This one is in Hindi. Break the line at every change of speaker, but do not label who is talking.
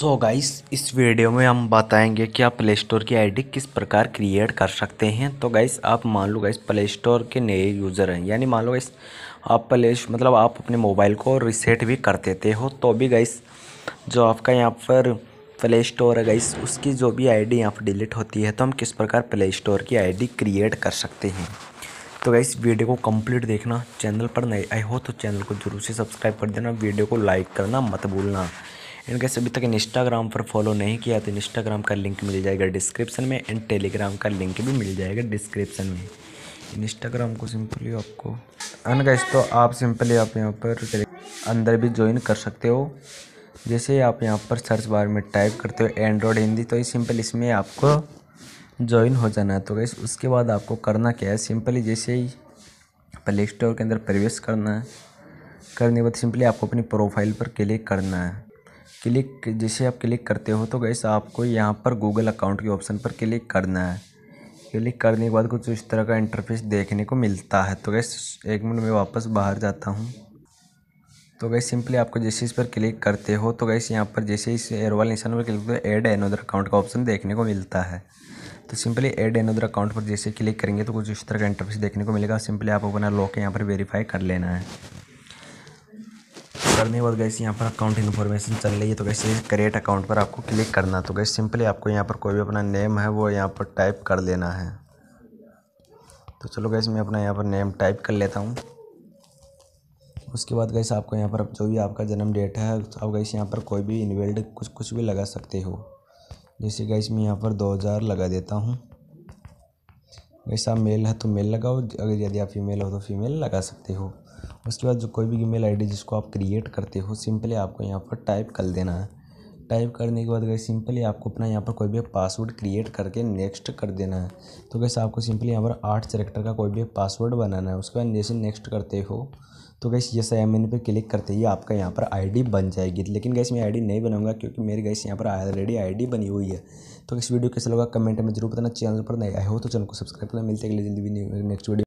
सो so गाइस इस वीडियो में हम बताएंगे कि आप प्ले स्टोर की आईडी किस प्रकार क्रिएट कर सकते हैं तो गाइस आप मान लो गाइस प्ले स्टोर के नए यूज़र हैं यानी मान लो गाइस आप प्ले मतलब आप अपने मोबाइल को रिसेट भी कर देते हो तो भी गाइस जो आपका यहाँ पर प्ले स्टोर है गाइस उसकी जो भी आई डी यहाँ पर डिलीट होती है तो हम किस प्रकार प्ले स्टोर की आई डी क्रिएट कर सकते हैं तो गाइस वीडियो को कम्प्लीट देखना चैनल पर नए आए हो तो चैनल को जरूर से सब्सक्राइब कर देना वीडियो को लाइक करना मत भूलना इनकेस अभी तक इंस्टाग्राम पर फॉलो नहीं किया तो इंस्टाग्राम का लिंक मिल जाएगा डिस्क्रिप्शन में एंड टेलीग्राम का लिंक भी मिल जाएगा डिस्क्रिप्शन में इंस्टाग्राम को सिंपली आपको अनगैस तो आप सिंपली आप यहाँ पर अंदर भी ज्वाइन कर सकते हो जैसे आप यहाँ पर सर्च बार में टाइप करते हो एंड्रॉयड हिंदी तो ये सिंपल इसमें आपको ज्वाइन हो जाना है तो गैस उसके बाद आपको करना क्या है सिंपली जैसे ही प्ले स्टोर के अंदर प्रवेश करना है करने के बाद सिंपली आपको अपनी प्रोफाइल पर क्लिक करना है क्लिक जैसे आप क्लिक करते हो तो गैस आपको यहाँ पर गूगल अकाउंट के ऑप्शन पर क्लिक करना है क्लिक करने के बाद कुछ इस तरह का इंटरफेस देखने को मिलता है तो गैस एक मिनट में वापस बाहर जाता हूँ तो गैस सिंपली आपको जैसे इस पर क्लिक करते हो तो गैस यहाँ पर जैसे इस एयरवाल निशान पर क्लिक करते हो एड एन अदर अकाउंट का ऑप्शन देखने को मिलता है तो simply add another account पर जैसे क्लिक करेंगे तो कुछ इस तरह का इंटरफेस देखने को मिलेगा सिंपली आपको अपना लॉक यहाँ पर वेरीफाई कर लेना है करने के बाद गैस यहाँ पर अकाउंट इन्फॉर्मेशन चल रही है तो कैसे क्रिएट अकाउंट पर आपको क्लिक करना तो गैस सिंपली आपको यहाँ पर कोई भी अपना नेम है वो यहाँ पर टाइप कर लेना है तो चलो गैस मैं अपना यहाँ पर नेम टाइप कर लेता हूँ उसके बाद गैस आपको यहाँ पर जो भी आपका जन्म डेट है आप गैस यहाँ पर कोई भी इन्वेल्ड कुछ कुछ भी लगा सकते हो जैसे गैस मैं यहाँ पर दो लगा देता हूँ वैसा मेल है तो मेल लगाओ अगर यदि आप फीमेल हो तो फीमेल लगा सकते हो उसके बाद जो कोई भी ईमेल आईडी जिसको आप क्रिएट करते हो सिंपली आपको यहाँ पर टाइप कर देना है टाइप करने के बाद गए सिंपली आपको अपना यहाँ पर कोई भी एक पासवर्ड क्रिएट करके नेक्स्ट कर देना है तो कैसे आपको सिंपली यहाँ पर आठ करेक्टर का कोई भी पासवर्ड बनाना है उसके बाद जैसे नेक्स्ट करते हो तो गैस ये एम मैंने पर क्लिक करते ही आपका यहाँ पर आईडी बन जाएगी लेकिन गैस मैं आईडी नहीं बनाऊंगा क्योंकि मेरी गैस यहाँ पर ऑलरेडी आईडी बनी हुई है तो इस वीडियो कैसे लगा कमेंट में जरूर बताना चैनल पर नहीं आए हो तो चैनल को सब्सक्राइब करना मिलते हैं जल्दी भी नेक्स्ट वीडियो